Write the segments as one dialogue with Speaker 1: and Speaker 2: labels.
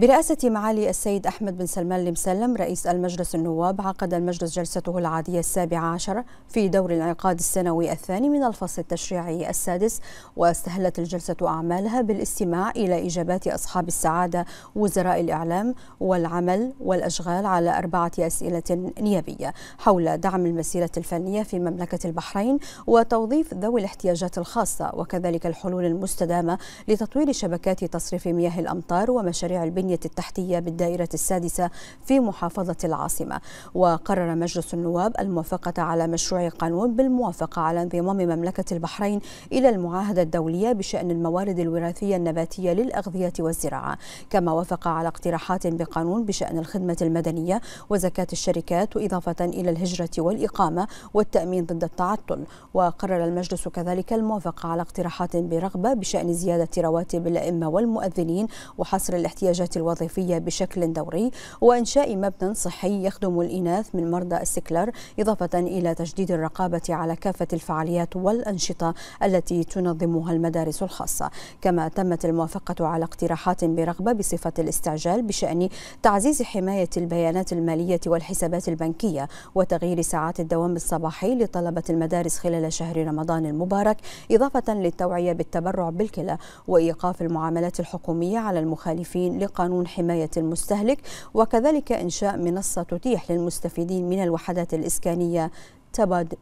Speaker 1: برئاسة معالي السيد أحمد بن سلمان المسلم رئيس المجلس النواب عقد المجلس جلسته العادية السابعة عشر في دور الانعقاد السنوي الثاني من الفصل التشريعي السادس واستهلت الجلسة أعمالها بالاستماع إلى إجابات أصحاب السعادة وزراء الإعلام والعمل والأشغال على أربعة أسئلة نيابية حول دعم المسيرة الفنية في مملكة البحرين وتوظيف ذوي الاحتياجات الخاصة وكذلك الحلول المستدامة لتطوير شبكات تصريف مياه الأمطار ومشاريع البنية البنية التحتية بالدائرة السادسة في محافظة العاصمة وقرر مجلس النواب الموافقة على مشروع قانون بالموافقة على انضمام مملكة البحرين إلى المعاهدة الدولية بشأن الموارد الوراثية النباتية للأغذية والزراعة كما وافق على اقتراحات بقانون بشأن الخدمة المدنية وزكاة الشركات وإضافة إلى الهجرة والإقامة والتأمين ضد التعطل وقرر المجلس كذلك الموافقة على اقتراحات برغبة بشأن زيادة رواتب الأئمة والمؤذنين وحصر الاحتياجات الوظيفية بشكل دوري وإنشاء مبنى صحي يخدم الإناث من مرضى السكلر إضافة إلى تجديد الرقابة على كافة الفعاليات والأنشطة التي تنظمها المدارس الخاصة كما تمت الموافقة على اقتراحات برغبة بصفة الاستعجال بشأن تعزيز حماية البيانات المالية والحسابات البنكية وتغيير ساعات الدوام الصباحي لطلبة المدارس خلال شهر رمضان المبارك إضافة للتوعية بالتبرع بالكلى وإيقاف المعاملات الحكومية على المخالفين لقانون قانون حماية المستهلك وكذلك إنشاء منصة تتيح للمستفيدين من الوحدات الإسكانية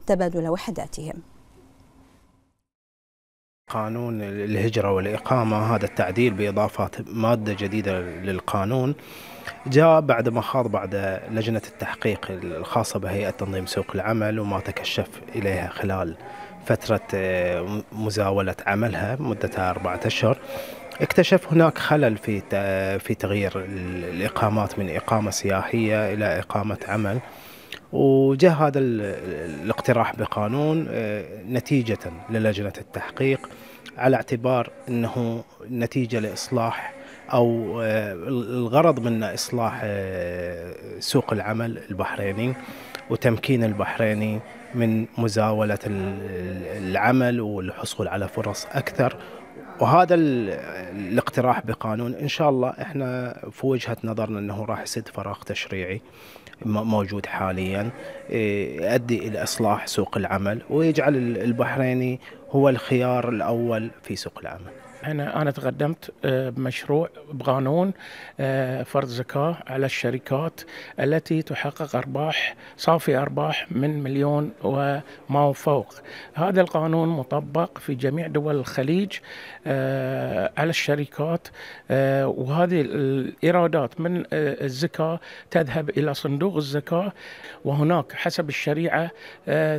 Speaker 1: تبادل وحداتهم
Speaker 2: قانون الهجرة والإقامة هذا التعديل بإضافة مادة جديدة للقانون جاء بعد ما خاض بعد لجنة التحقيق الخاصة بهيئة تنظيم سوق العمل وما تكشف إليها خلال فترة آه، مزاولة عملها مدتها أربعة أشهر اكتشف هناك خلل في في تغيير الاقامات من اقامه سياحيه الى اقامه عمل وجاء هذا الاقتراح بقانون آه، نتيجه للجنه التحقيق على اعتبار انه نتيجه لاصلاح او آه، الغرض منه اصلاح آه، سوق العمل البحريني وتمكين البحريني من مزاوله العمل والحصول على فرص اكثر وهذا الاقتراح بقانون ان شاء الله احنا في وجهه نظرنا انه راح يسد فراغ تشريعي موجود حاليا إيه، يؤدي الى اصلاح سوق العمل ويجعل البحريني هو الخيار الاول في سوق العمل
Speaker 3: انا انا تقدمت آه، بمشروع بقانون آه، فرض زكاه على الشركات التي تحقق ارباح صافي ارباح من مليون وما فوق. هذا القانون مطبق في جميع دول الخليج آه، على الشركات وهذه الايرادات من الزكاه تذهب الى صندوق الزكاه وهناك حسب الشريعه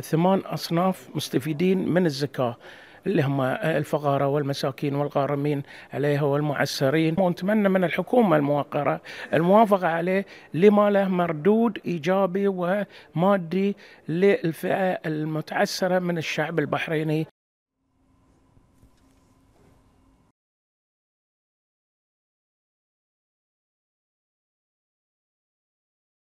Speaker 3: ثمان اصناف مستفيدين من الزكاه. اللي هم الفقراء والمساكين والغارمين عليها والمعسرين ونتمنى من الحكومة الموقرة الموافقة عليه لما له مردود إيجابي ومادي للفئة المتعسرة من الشعب البحريني